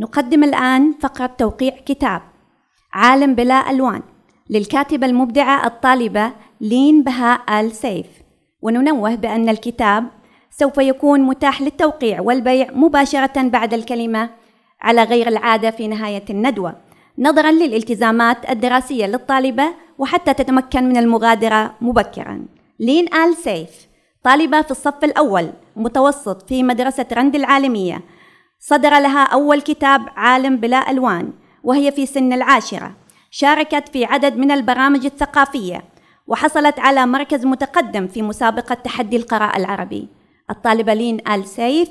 نقدم الآن فقرة توقيع كتاب عالم بلا ألوان للكاتبة المبدعة الطالبة لين بهاء آل سيف وننوه بأن الكتاب سوف يكون متاح للتوقيع والبيع مباشرة بعد الكلمة على غير العادة في نهاية الندوة نظرا للالتزامات الدراسية للطالبة وحتى تتمكن من المغادرة مبكرا لين آل سيف طالبة في الصف الأول متوسط في مدرسة رند العالمية صدر لها أول كتاب عالم بلا ألوان وهي في سن العاشرة شاركت في عدد من البرامج الثقافية وحصلت على مركز متقدم في مسابقة تحدي القراءة العربي الطالبة لين آل سيف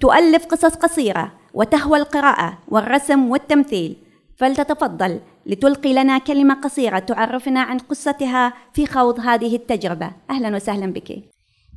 تؤلف قصص قصيرة وتهوى القراءة والرسم والتمثيل فلتتفضل لتلقي لنا كلمة قصيرة تعرفنا عن قصتها في خوض هذه التجربة أهلا وسهلا بك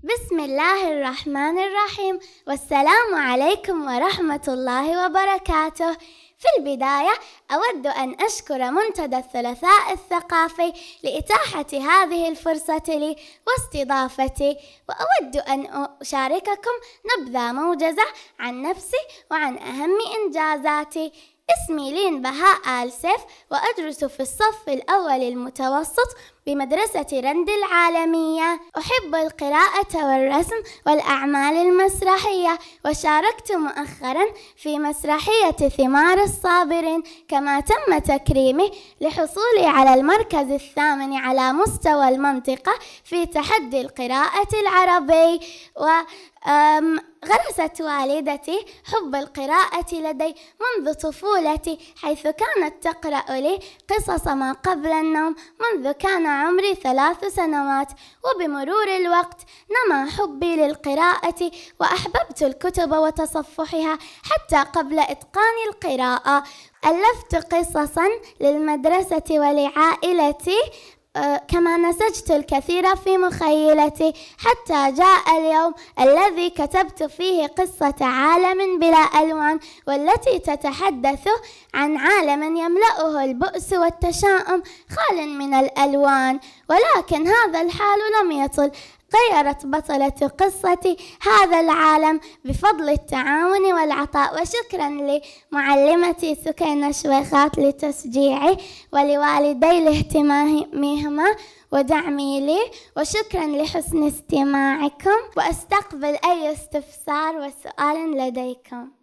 بسم الله الرحمن الرحيم والسلام عليكم ورحمة الله وبركاته في البداية أود أن أشكر منتدى الثلاثاء الثقافي لإتاحة هذه الفرصة لي واستضافتي وأود أن أشارككم نبذة موجزة عن نفسي وعن أهم إنجازاتي اسمي لين بهاء آل سيف وأدرس في الصف الأول المتوسط بمدرسة رند العالمية أحب القراءة والرسم والأعمال المسرحية وشاركت مؤخرا في مسرحية ثمار الصابرين كما تم تكريمي لحصولي على المركز الثامن على مستوى المنطقة في تحدي القراءة العربي و غرست والدتي حب القراءة لدي منذ طفولتي حيث كانت تقرأ لي قصص ما قبل النوم منذ كان عمري ثلاث سنوات وبمرور الوقت نما حبي للقراءة وأحببت الكتب وتصفحها حتى قبل إتقان القراءة ألفت قصصا للمدرسة ولعائلتي كما نسجت الكثير في مخيلتي حتى جاء اليوم الذي كتبت فيه قصة عالم بلا ألوان والتي تتحدث عن عالم يملأه البؤس والتشاؤم خال من الألوان ولكن هذا الحال لم يطل غيرت بطلة قصتي هذا العالم بفضل التعاون والعطاء وشكرا لمعلمتي سكينة شويخات لتشجيعي ولوالدي لاهتمامهما ودعمي لي وشكرا لحسن استماعكم وأستقبل أي استفسار وسؤال لديكم